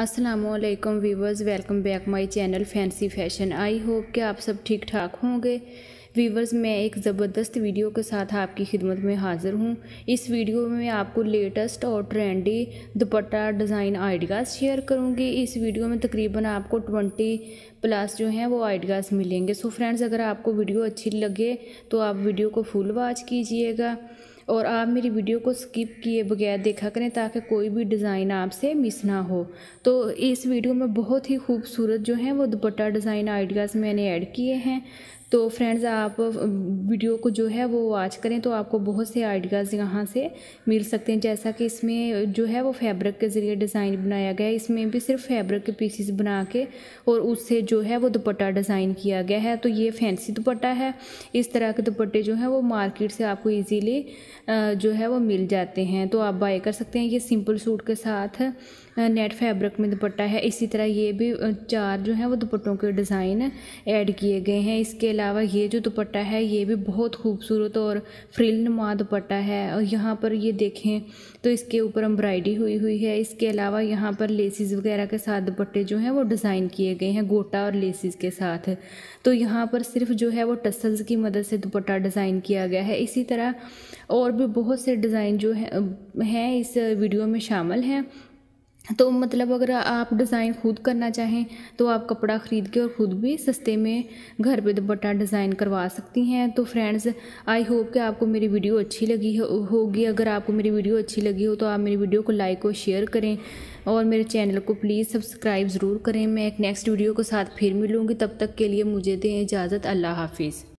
असलकम viewers welcome back my channel Fancy Fashion I hope कि आप सब ठीक ठाक होंगे वीवर्स मैं एक ज़बरदस्त वीडियो के साथ आपकी खिदमत में हाज़िर हूँ इस वीडियो में आपको लेटेस्ट और trendy dupatta design ideas share करूँगी इस वीडियो में तकरीबन आपको ट्वेंटी प्लस जो हैं वो आइडियाज़ मिलेंगे सो फ्रेंड्स अगर आपको वीडियो अच्छी लगे तो आप वीडियो को फुल वॉच कीजिएगा और आप मेरी वीडियो को स्किप किए बगैर देखा करें ताकि कोई भी डिज़ाइन आपसे मिस ना हो तो इस वीडियो में बहुत ही खूबसूरत जो है वो दुपट्टा डिज़ाइन आइडियाज़ मैंने ऐड किए हैं तो फ्रेंड्स आप वीडियो को जो है वो वॉच करें तो आपको बहुत से आइडियाज़ यहाँ से मिल सकते हैं जैसा कि इसमें जो है वो फैब्रिक के ज़रिए डिज़ाइन बनाया गया है इसमें भी सिर्फ फैब्रिक के पीसीस बना के और उससे जो है वो दुपट्टा डिज़ाइन किया गया है तो ये फैंसी दुपट्टा है इस तरह के दुपट्टे जो हैं वो मार्केट से आपको ईजीली जो है वो मिल जाते हैं तो आप बाय कर सकते हैं ये सिंपल सूट के साथ नेट फैब्रिक में दुपट्टा है इसी तरह ये भी चार जो है वो दुपट्टों के डिज़ाइन ऐड किए गए हैं इसके अलावा అవ ఇది జో దుపట్టా హై యే బి బహత్ ఖూబ్సూరత్ ఔర్ ఫ్రిల్ నమా దుపట్టా హై ఔర్ యహాన్ పర్ యే దేఖేన్ తో ఇస్కే ఉపర్ ఎంబ్రాయిడరీ హుయీ హుయీ హై ఇస్కే అలవా యహాన్ పర్ లేసిస్ వగైరా కే సాత్ దుపట్టే జో హే వో డిజైన్ కియే గయే హే గోటా ఔర్ లేసిస్ కే సాత్ తో యహాన్ పర్ సిర్ఫ్ జో హే వో టసల్స్ కి మదద్ సే దుపట్టా డిజైన్ కియా గయా హే ఇసీ తరా ఔర్ బి బహత్ సే డిజైన్ జో హే హే ఇస్ వీడియో మే షామల్ హే तो मतलब अगर आप डिज़ाइन खुद करना चाहें तो आप कपड़ा ख़रीद के और ख़ुद भी सस्ते में घर पे दुपट्टा डिज़ाइन करवा सकती हैं तो फ्रेंड्स आई होप कि आपको मेरी वीडियो अच्छी लगी होगी अगर आपको मेरी वीडियो अच्छी लगी हो तो आप मेरी वीडियो को लाइक और शेयर करें और मेरे चैनल को प्लीज़ सब्सक्राइब ज़रूर करें मैं एक नेक्स्ट वीडियो के साथ फिर मिलूँगी तब तक के लिए मुझे दें इजाज़त अल्लाह हाफिज़